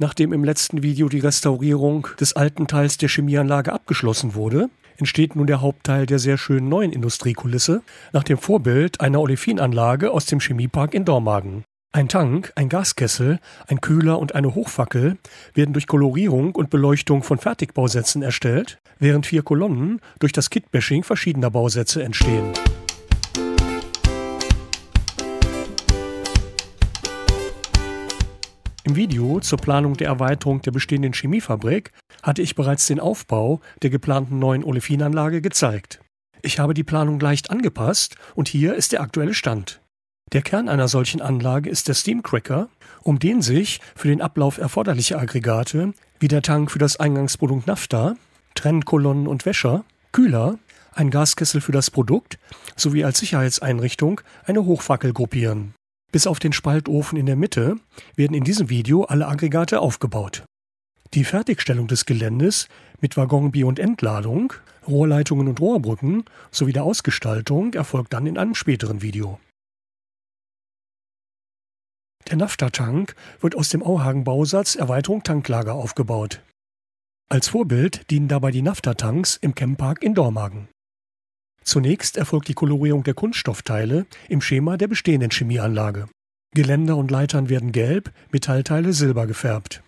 Nachdem im letzten Video die Restaurierung des alten Teils der Chemieanlage abgeschlossen wurde, entsteht nun der Hauptteil der sehr schönen neuen Industriekulisse nach dem Vorbild einer Olefinanlage aus dem Chemiepark in Dormagen. Ein Tank, ein Gaskessel, ein Kühler und eine Hochfackel werden durch Kolorierung und Beleuchtung von Fertigbausätzen erstellt, während vier Kolonnen durch das Kitbashing verschiedener Bausätze entstehen. Im Video zur Planung der Erweiterung der bestehenden Chemiefabrik hatte ich bereits den Aufbau der geplanten neuen Olefinanlage gezeigt. Ich habe die Planung leicht angepasst und hier ist der aktuelle Stand. Der Kern einer solchen Anlage ist der Steamcracker, um den sich für den Ablauf erforderliche Aggregate wie der Tank für das Eingangsprodukt Nafta, Trennkolonnen und Wäscher, Kühler, ein Gaskessel für das Produkt sowie als Sicherheitseinrichtung eine Hochfackel gruppieren. Bis auf den Spaltofen in der Mitte werden in diesem Video alle Aggregate aufgebaut. Die Fertigstellung des Geländes mit Waggonbier- und Entladung, Rohrleitungen und Rohrbrücken sowie der Ausgestaltung erfolgt dann in einem späteren Video. Der Nafta-Tank wird aus dem Auhagen-Bausatz Erweiterung Tanklager aufgebaut. Als Vorbild dienen dabei die Nafta-Tanks im Camp Park in Dormagen. Zunächst erfolgt die Kolorierung der Kunststoffteile im Schema der bestehenden Chemieanlage. Geländer und Leitern werden gelb, Metallteile silber gefärbt.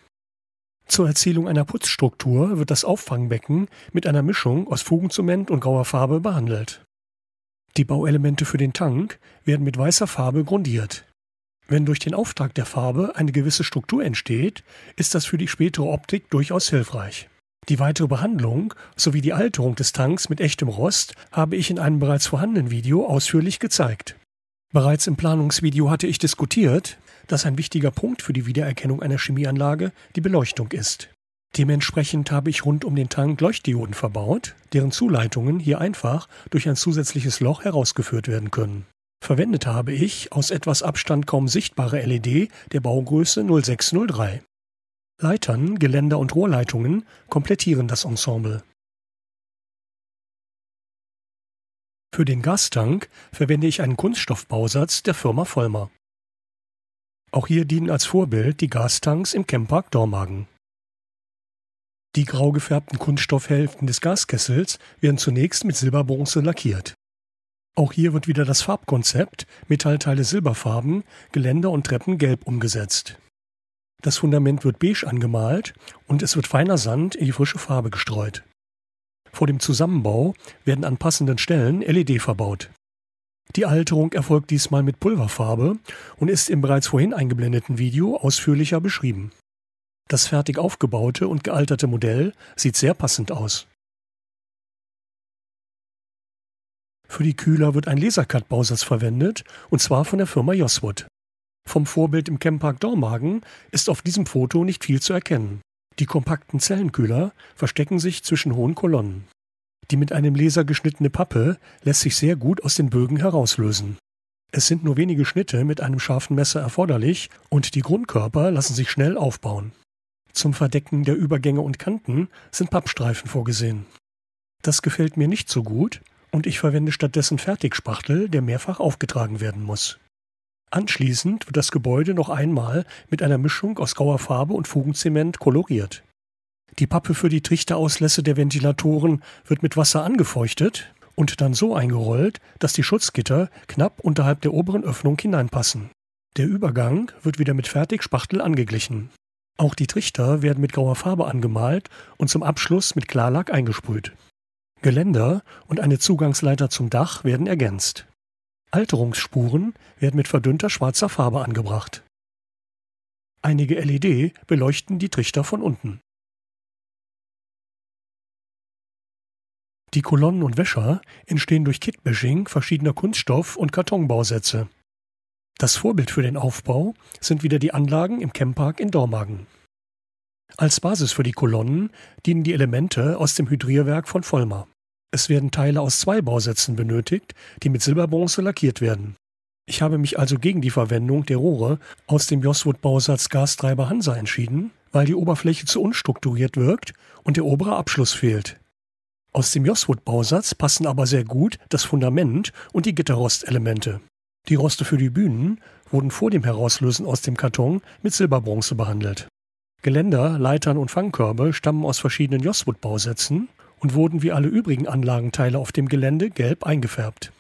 Zur Erzielung einer Putzstruktur wird das Auffangbecken mit einer Mischung aus Fugenzement und grauer Farbe behandelt. Die Bauelemente für den Tank werden mit weißer Farbe grundiert. Wenn durch den Auftrag der Farbe eine gewisse Struktur entsteht, ist das für die spätere Optik durchaus hilfreich. Die weitere Behandlung sowie die Alterung des Tanks mit echtem Rost habe ich in einem bereits vorhandenen Video ausführlich gezeigt. Bereits im Planungsvideo hatte ich diskutiert, dass ein wichtiger Punkt für die Wiedererkennung einer Chemieanlage die Beleuchtung ist. Dementsprechend habe ich rund um den Tank Leuchtdioden verbaut, deren Zuleitungen hier einfach durch ein zusätzliches Loch herausgeführt werden können. Verwendet habe ich aus etwas Abstand kaum sichtbare LED der Baugröße 0603. Leitern, Geländer und Rohrleitungen komplettieren das Ensemble. Für den Gastank verwende ich einen Kunststoffbausatz der Firma Vollmer. Auch hier dienen als Vorbild die Gastanks im Camppark Dormagen. Die grau gefärbten Kunststoffhälften des Gaskessels werden zunächst mit Silberbronze lackiert. Auch hier wird wieder das Farbkonzept Metallteile silberfarben, Geländer und Treppen gelb umgesetzt. Das Fundament wird beige angemalt und es wird feiner Sand in die frische Farbe gestreut. Vor dem Zusammenbau werden an passenden Stellen LED verbaut. Die Alterung erfolgt diesmal mit Pulverfarbe und ist im bereits vorhin eingeblendeten Video ausführlicher beschrieben. Das fertig aufgebaute und gealterte Modell sieht sehr passend aus. Für die Kühler wird ein Lasercut-Bausatz verwendet, und zwar von der Firma Joswood. Vom Vorbild im Camppark Dormagen ist auf diesem Foto nicht viel zu erkennen. Die kompakten Zellenkühler verstecken sich zwischen hohen Kolonnen. Die mit einem Laser geschnittene Pappe lässt sich sehr gut aus den Bögen herauslösen. Es sind nur wenige Schnitte mit einem scharfen Messer erforderlich und die Grundkörper lassen sich schnell aufbauen. Zum Verdecken der Übergänge und Kanten sind Pappstreifen vorgesehen. Das gefällt mir nicht so gut und ich verwende stattdessen Fertigspachtel, der mehrfach aufgetragen werden muss. Anschließend wird das Gebäude noch einmal mit einer Mischung aus grauer Farbe und Fugenzement koloriert. Die Pappe für die Trichterauslässe der Ventilatoren wird mit Wasser angefeuchtet und dann so eingerollt, dass die Schutzgitter knapp unterhalb der oberen Öffnung hineinpassen. Der Übergang wird wieder mit Fertigspachtel angeglichen. Auch die Trichter werden mit grauer Farbe angemalt und zum Abschluss mit Klarlack eingesprüht. Geländer und eine Zugangsleiter zum Dach werden ergänzt. Alterungsspuren werden mit verdünnter schwarzer Farbe angebracht. Einige LED beleuchten die Trichter von unten. Die Kolonnen und Wäscher entstehen durch Kitbashing verschiedener Kunststoff- und Kartonbausätze. Das Vorbild für den Aufbau sind wieder die Anlagen im Kempark in Dormagen. Als Basis für die Kolonnen dienen die Elemente aus dem Hydrierwerk von Vollmar. Es werden Teile aus zwei Bausätzen benötigt, die mit Silberbronze lackiert werden. Ich habe mich also gegen die Verwendung der Rohre aus dem Joswood-Bausatz Gastreiber Hansa entschieden, weil die Oberfläche zu unstrukturiert wirkt und der obere Abschluss fehlt. Aus dem Joswood-Bausatz passen aber sehr gut das Fundament und die Gitterrostelemente. Die Roste für die Bühnen wurden vor dem Herauslösen aus dem Karton mit Silberbronze behandelt. Geländer, Leitern und Fangkörbe stammen aus verschiedenen Joswood-Bausätzen und wurden wie alle übrigen Anlagenteile auf dem Gelände gelb eingefärbt.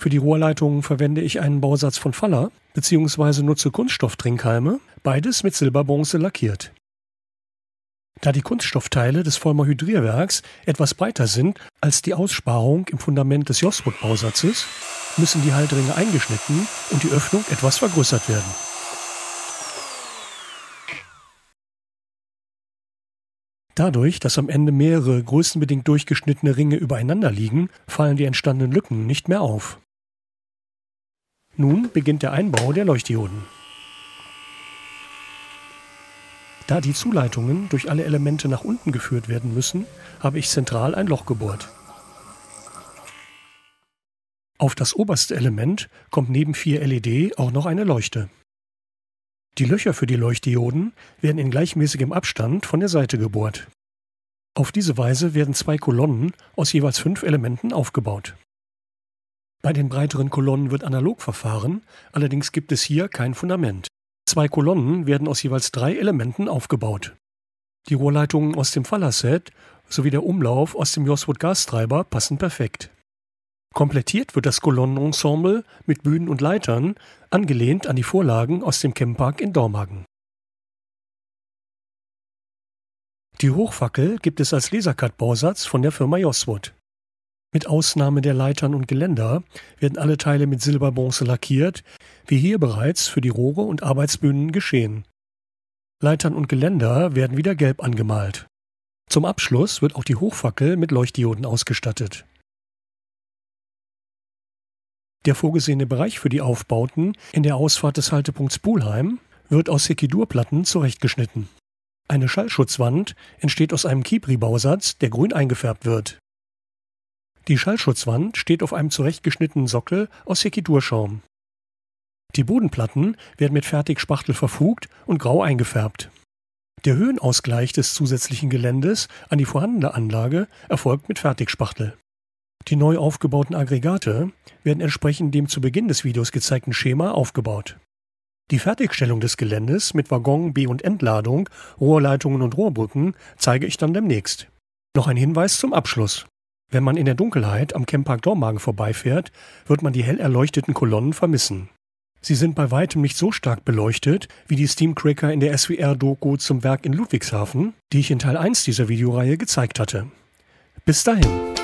Für die Rohrleitungen verwende ich einen Bausatz von Faller bzw. nutze Kunststofftrinkhalme, beides mit Silberbronze lackiert. Da die Kunststoffteile des Vollmer Hydrierwerks etwas breiter sind als die Aussparung im Fundament des Joswood-Bausatzes, müssen die Haltringe eingeschnitten und die Öffnung etwas vergrößert werden. Dadurch, dass am Ende mehrere größenbedingt durchgeschnittene Ringe übereinander liegen, fallen die entstandenen Lücken nicht mehr auf. Nun beginnt der Einbau der Leuchtdioden. Da die Zuleitungen durch alle Elemente nach unten geführt werden müssen, habe ich zentral ein Loch gebohrt. Auf das oberste Element kommt neben vier LED auch noch eine Leuchte. Die Löcher für die Leuchtdioden werden in gleichmäßigem Abstand von der Seite gebohrt. Auf diese Weise werden zwei Kolonnen aus jeweils fünf Elementen aufgebaut. Bei den breiteren Kolonnen wird analog verfahren, allerdings gibt es hier kein Fundament. Zwei Kolonnen werden aus jeweils drei Elementen aufgebaut. Die Rohrleitungen aus dem Faller-Set sowie der Umlauf aus dem Joswood-Gastreiber passen perfekt. Komplettiert wird das Kolonnenensemble mit Bühnen und Leitern, angelehnt an die Vorlagen aus dem Kempark in Dormagen. Die Hochfackel gibt es als Lasercut-Bausatz von der Firma Joswood. Mit Ausnahme der Leitern und Geländer werden alle Teile mit Silberbronze lackiert, wie hier bereits für die Rohre und Arbeitsbühnen geschehen. Leitern und Geländer werden wieder gelb angemalt. Zum Abschluss wird auch die Hochfackel mit Leuchtdioden ausgestattet. Der vorgesehene Bereich für die Aufbauten in der Ausfahrt des Haltepunkts Pulheim wird aus Sekidurplatten zurechtgeschnitten. Eine Schallschutzwand entsteht aus einem Kibri-Bausatz, der grün eingefärbt wird. Die Schallschutzwand steht auf einem zurechtgeschnittenen Sockel aus Sekidurschaum. Die Bodenplatten werden mit Fertigspachtel verfugt und grau eingefärbt. Der Höhenausgleich des zusätzlichen Geländes an die vorhandene Anlage erfolgt mit Fertigspachtel. Die neu aufgebauten Aggregate werden entsprechend dem zu Beginn des Videos gezeigten Schema aufgebaut. Die Fertigstellung des Geländes mit Waggon, B- und Entladung, Rohrleitungen und Rohrbrücken zeige ich dann demnächst. Noch ein Hinweis zum Abschluss. Wenn man in der Dunkelheit am Camppark Dormagen vorbeifährt, wird man die hell erleuchteten Kolonnen vermissen. Sie sind bei weitem nicht so stark beleuchtet wie die Steamcracker in der SWR-Doku zum Werk in Ludwigshafen, die ich in Teil 1 dieser Videoreihe gezeigt hatte. Bis dahin!